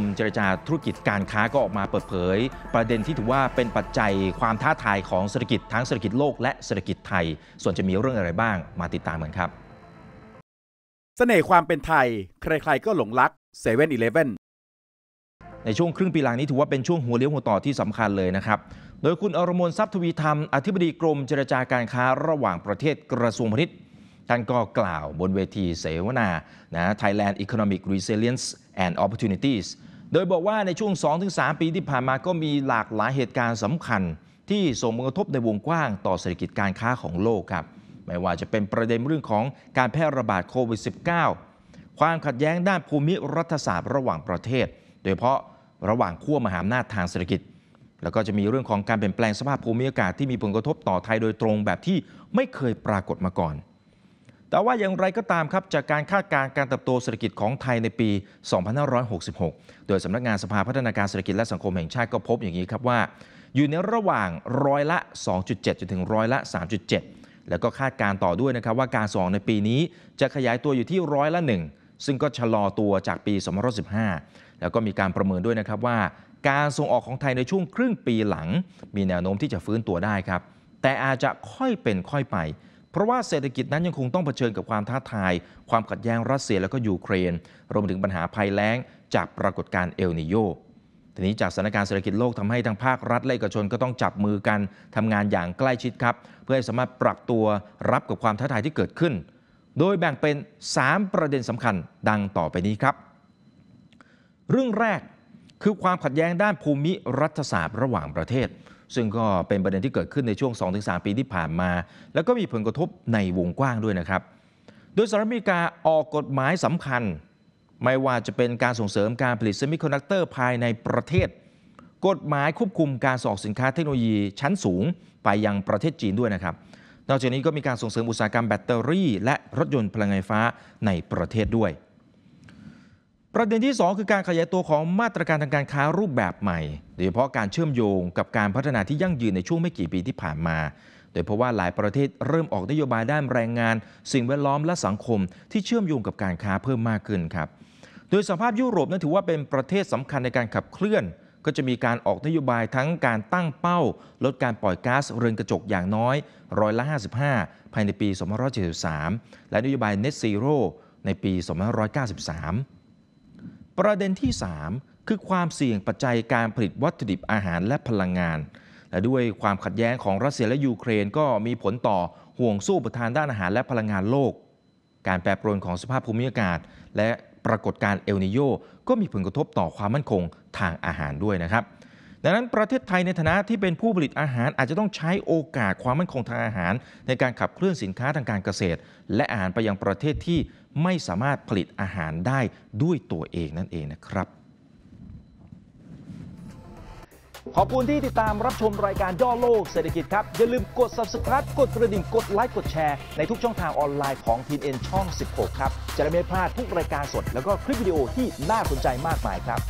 มเจรจาธุรกิจการค้าก็ออกมาเปิดเผย ประเด็นที่ถือว่าเป็นปัจจัยความท้าทายของเศรษฐกิจทั้งเศรษฐกิจโลกและเศรษฐกิจไทย ส่วนจะมีเรื่องอะไรบ้างมาติดตามกันครับสเสน่ห์ความเป็นไทย ใครๆก็หลงรักเซเว่นอีเลฟเว่นในช่วงครึ่งปีหลังนี้ถือว่าเป็นช่วงหัวเลี้ยวหัวต่อที่สำคัญเลยนะครับ โดยคุณอรมนทรัพย์ทวีธรรม อธิบดีกรมเจรจาการค้าระหว่างประเทศกระทรวงพาณิชย์ท่านก็กล่าวบนเวที เสวนา นะ Thailand Economic Resilience and Opportunities โดยบอกว่าในช่วง 2-3 ปีที่ผ่านมาก็มีหลากหลายเหตุการณ์สำคัญ ที่ส่งผลกระทบในวงกว้างต่อเศรษฐกิจการค้าของโลกครับ ไม่ว่าจะเป็นประเด็นเรื่องของการแพร่ระบาดโควิด -19 ความขัดแย้งด้านภูมิรัฐศาสตร์ระหว่างประเทศ โดยเฉพาะระหว่างขั้วมหาอำนาจทางเศรษฐกิจ แล้วก็จะมีเรื่องของการเปลี่ยนแปลงสภาพภูมิอากาศที่มีผลกระทบต่อไทยโดยตรงแบบที่ไม่เคยปรากฏมาก่อนแต่ว่าอย่างไรก็ตามครับจากการคาดการณ์การเติบโตเศรษฐกิจของไทยในปี 2566 โดยสำนักงานสภาพัฒนาการเศรษฐกิจและสังคมแห่งชาติก็พบอย่างนี้ครับว่าอยู่ในระหว่างร้อยละ 2.7จนถึงร้อยละ 3.7 แล้วก็คาดการต่อด้วยนะครับว่าการส่งในปีนี้จะขยายตัวอยู่ที่ร้อยละ 1 ซึ่งก็ชะลอตัวจากปี 2515 แล้วก็มีการประเมินด้วยนะครับว่า การส่งออกของไทยในช่วงครึ่งปีหลัง มีแนวโน้มที่จะฟื้นตัวได้ครับแต่อาจจะค่อยเป็นค่อยไปเพราะว่าเศรษฐกิจนั้นยังคงต้องเผชิญกับความท้าทาย ความขัดแย้งรัสเซียแล้วก็ยูเครน รวมถึงปัญหาภัยแล้งจากปรากฏการณ์เอลนิโยทีนี้จากสถานการณ์เศรษฐกิจโลกทำให้ทางภาครัฐและเอกชน ก็ต้องจับมือกันทำงานอย่างใกล้ชิดครับเพื่อให้สามารถปรับตัวรับกับความท้าทายที่เกิดขึ้น โดยแบ่งเป็น 3 ประเด็นสำคัญดังต่อไปนี้ครับ เรื่องแรกคือความขัดแย้งด้านภูมิรัฐศาสตร์ระหว่างประเทศซึ่งก็เป็นประเด็นที่เกิดขึ้นในช่วง 2-3 ปีที่ผ่านมา แล้วก็มีผลกระทบในวงกว้างด้วยนะครับ โดยสหรัฐอเมริกาออกกฎหมายสำคัญไม่ว่าจะเป็นการส่งเสริมการผลิตเซมิคอนดักเตอร์ภายในประเทศ กฎหมายควบคุมการส่งสินค้าเทคโนโลยีชั้นสูงไปยังประเทศจีนด้วยนะครับ นอกจากนี้ก็มีการส่งเสริมอุตสาหกรรมแบตเตอรี่ และรถยนต์พลังงานไฟฟ้าในประเทศด้วยประเด็นที่ 2 คือการขยายตัวของมาตรการทางการค้ารูปแบบใหม่ โดยเฉพาะการเชื่อมโยงกับการพัฒนาที่ยั่งยืนในช่วงไม่กี่ปีที่ผ่านมา โดยเพราะว่าหลายประเทศเริ่มออกนโยบายด้านแรงงาน สิ่งแวดล้อมและสังคมที่เชื่อมโยงกับการค้าเพิ่มมากขึ้นครับ โดยสภาพยุโรป นั้นถือว่าเป็นประเทศสำคัญในการขับเคลื่อน ก็จะมีการออกนโยบายทั้งการตั้งเป้า ลดการปล่อยก๊าซเรือนกระจกอย่างน้อยร้อยละ55ภายในปี2573และนโยบาย Net Zero ในปี2593ประเด็นที่ 3 คือความเสี่ยงปัจจัยการผลิตวัตถุดิบอาหารและพลังงาน และด้วยความขัดแย้งของรัสเซียและยูเครนก็มีผลต่อห่วงสู้ประทานด้านอาหารและพลังงานโลก การแปรปรวนของสภาพภูมิอากาศ และปรากฏการณ์เอลนิโยก็มีผลกระทบต่อความมั่นคงทางอาหารด้วยนะครับดังนั้นประเทศไทยในฐานะที่เป็นผู้ผลิตอาหารอาจจะต้องใช้โอกาสความมั่นคงทางอาหาร ในการขับเคลื่อนสินค้าทางการเกษตร และอาหารไปยังประเทศที่ไม่สามารถผลิตอาหารได้ด้วยตัวเองนั่นเองนะครับ ขอบคุณที่ติดตามรับชมรายการย่อโลกเศรษฐกิจครับ อย่าลืมกด subscribe กดกระดิ่งกดไลค์กดแชร์ ในทุกช่องทางออนไลน์ของ t นช่อง 16 ครับจะได้ไม่พลาดทุกรายการสดแล้วก็คลิปวิดีโอที่น่าสนใจมากมายครับ